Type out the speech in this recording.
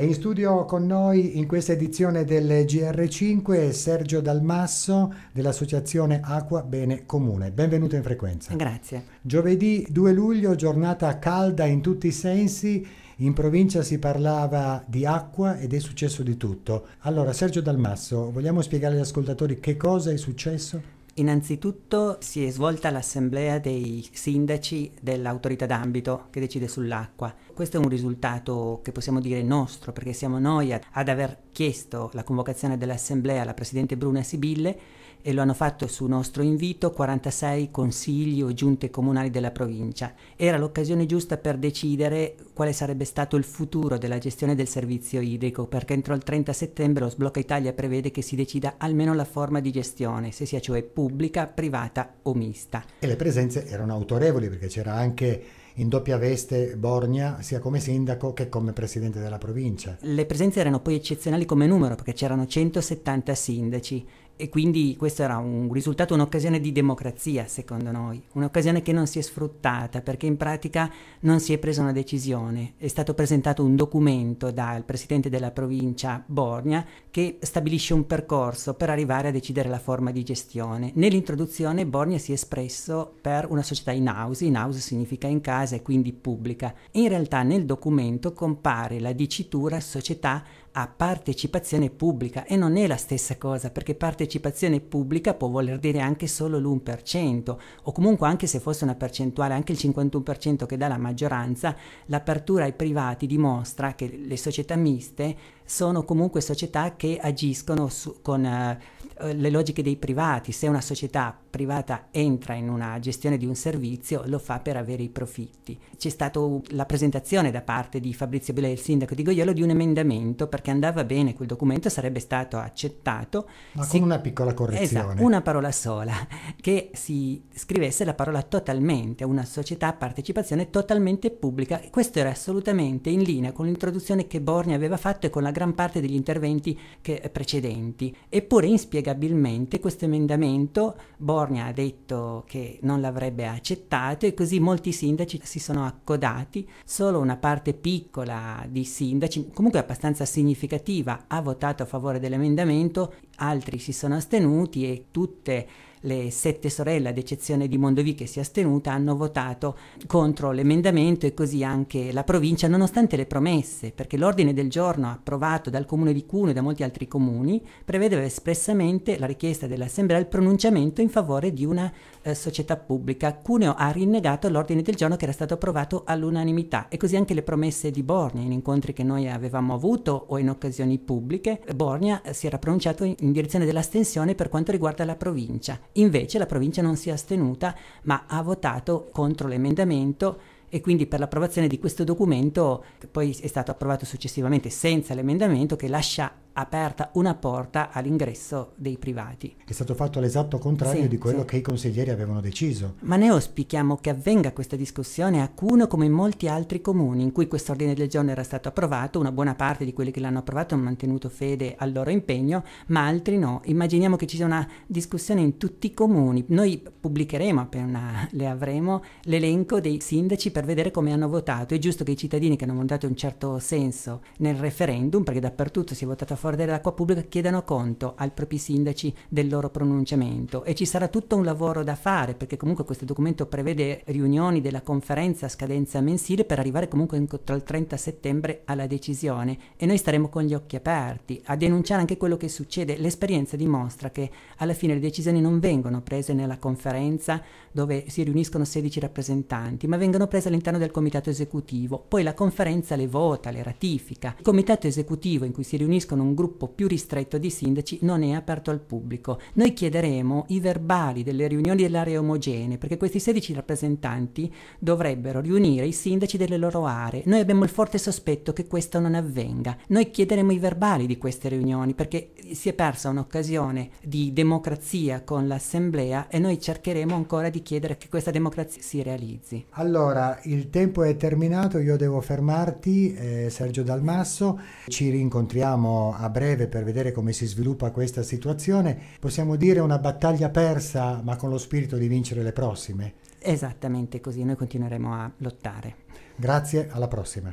È in studio con noi in questa edizione del GR5 Sergio Dalmasso dell'Associazione Acqua Bene Comune. Benvenuto in frequenza. Grazie. Giovedì 2 luglio, giornata calda in tutti i sensi. In provincia si parlava di acqua ed è successo di tutto. Allora, Sergio Dalmasso, vogliamo spiegare agli ascoltatori che cosa è successo? Innanzitutto si è svolta l'assemblea dei sindaci dell'autorità d'ambito che decide sull'acqua. Questo è un risultato che possiamo dire nostro perché siamo noi ad aver chiesto la convocazione dell'assemblea alla Presidente Bruna Sibille e lo hanno fatto su nostro invito 46 consigli o giunte comunali della provincia. Era l'occasione giusta per decidere quale sarebbe stato il futuro della gestione del servizio idrico, perché entro il 30 settembre lo Sblocca Italia prevede che si decida almeno la forma di gestione, se sia cioè pubblica, privata o mista. E le presenze erano autorevoli perché c'era anche in doppia veste Borgna sia come sindaco che come presidente della provincia. Le presenze erano poi eccezionali come numero perché c'erano 170 sindaci e quindi questo era un risultato, un'occasione di democrazia, secondo noi, un'occasione che non si è sfruttata perché in pratica non si è presa una decisione. È stato presentato un documento dal presidente della provincia Borgna che stabilisce un percorso per arrivare a decidere la forma di gestione. Nell'introduzione Borgna si è espresso per una società in house, in house significa in casa e quindi pubblica. In realtà nel documento compare la dicitura società a partecipazione pubblica e non è la stessa cosa perché partecipazione pubblica può voler dire anche solo l'1% o comunque anche se fosse una percentuale anche il 51% che dà la maggioranza l'apertura ai privati dimostra che le società miste sono comunque società che agiscono su, con uh, eh, le logiche dei privati. Se una società privata entra in una gestione di un servizio, lo fa per avere i profitti. C'è stata la presentazione da parte di Fabrizio Bella, il sindaco di Goiolo, di un emendamento perché andava bene quel documento, sarebbe stato accettato. Ma si... con una piccola correzione. Esatto, una parola sola, che si scrivesse la parola totalmente, una società a partecipazione totalmente pubblica. Questo era assolutamente in linea con l'introduzione che Borni aveva fatto e con la gran parte degli interventi che, eh, precedenti. Eppure in spiegazione inspiegabilmente questo emendamento Borgna ha detto che non l'avrebbe accettato e così molti sindaci si sono accodati, solo una parte piccola di sindaci, comunque abbastanza significativa, ha votato a favore dell'emendamento, altri si sono astenuti e tutte le sette sorelle, ad eccezione di Mondovì che si è astenuta, hanno votato contro l'emendamento e così anche la provincia, nonostante le promesse, perché l'ordine del giorno approvato dal comune di Cuneo e da molti altri comuni prevedeva espressamente la richiesta dell'assemblea il pronunciamento in favore di una eh, società pubblica. Cuneo ha rinnegato l'ordine del giorno che era stato approvato all'unanimità e così anche le promesse di Borgna in incontri che noi avevamo avuto o in occasioni pubbliche. Borgna eh, si era pronunciato in direzione dell'astensione per quanto riguarda la provincia Invece la provincia non si è astenuta, ma ha votato contro l'emendamento e quindi per l'approvazione di questo documento, che poi è stato approvato successivamente senza l'emendamento, che lascia aperta una porta all'ingresso dei privati. È stato fatto l'esatto contrario sì, di quello sì. che i consiglieri avevano deciso. Ma ne auspichiamo che avvenga questa discussione a Cuno come in molti altri comuni in cui questo ordine del giorno era stato approvato, una buona parte di quelli che l'hanno approvato hanno mantenuto fede al loro impegno, ma altri no. Immaginiamo che ci sia una discussione in tutti i comuni. Noi pubblicheremo appena le avremo l'elenco dei sindaci per vedere come hanno votato. È giusto che i cittadini che hanno votato in un certo senso nel referendum, perché dappertutto si è votato a fornire l'acqua pubblica chiedano conto ai propri sindaci del loro pronunciamento e ci sarà tutto un lavoro da fare perché comunque questo documento prevede riunioni della conferenza a scadenza mensile per arrivare comunque entro il 30 settembre alla decisione e noi staremo con gli occhi aperti a denunciare anche quello che succede. L'esperienza dimostra che alla fine le decisioni non vengono prese nella conferenza dove si riuniscono 16 rappresentanti, ma vengono prese all'interno del comitato esecutivo. Poi la conferenza le vota, le ratifica. Il comitato esecutivo in cui si riuniscono un un gruppo più ristretto di sindaci non è aperto al pubblico. Noi chiederemo i verbali delle riunioni dell'area aree omogenee, perché questi 16 rappresentanti dovrebbero riunire i sindaci delle loro aree. Noi abbiamo il forte sospetto che questo non avvenga. Noi chiederemo i verbali di queste riunioni, perché si è persa un'occasione di democrazia con l'Assemblea e noi cercheremo ancora di chiedere che questa democrazia si realizzi. Allora, il tempo è terminato, io devo fermarti, eh, Sergio Dalmasso, ci rincontriamo a breve per vedere come si sviluppa questa situazione, possiamo dire una battaglia persa ma con lo spirito di vincere le prossime. Esattamente così, noi continueremo a lottare. Grazie, alla prossima.